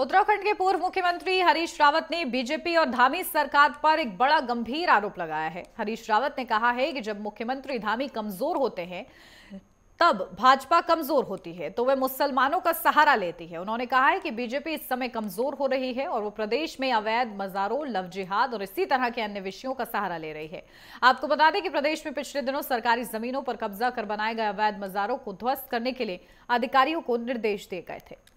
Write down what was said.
उत्तराखंड के पूर्व मुख्यमंत्री हरीश रावत ने बीजेपी और धामी सरकार पर एक बड़ा गंभीर आरोप लगाया है हरीश रावत ने कहा है कि जब मुख्यमंत्री धामी कमजोर होते हैं तब भाजपा कमजोर होती है तो वह मुसलमानों का सहारा लेती है उन्होंने कहा है कि बीजेपी इस समय कमजोर हो रही है और वो प्रदेश में अवैध मजारों लव जिहाद और इसी तरह के अन्य विषयों का सहारा ले रही है आपको बता दें कि प्रदेश में पिछले दिनों सरकारी जमीनों पर कब्जा कर बनाए गए अवैध मजारों को ध्वस्त करने के लिए अधिकारियों को निर्देश दिए गए थे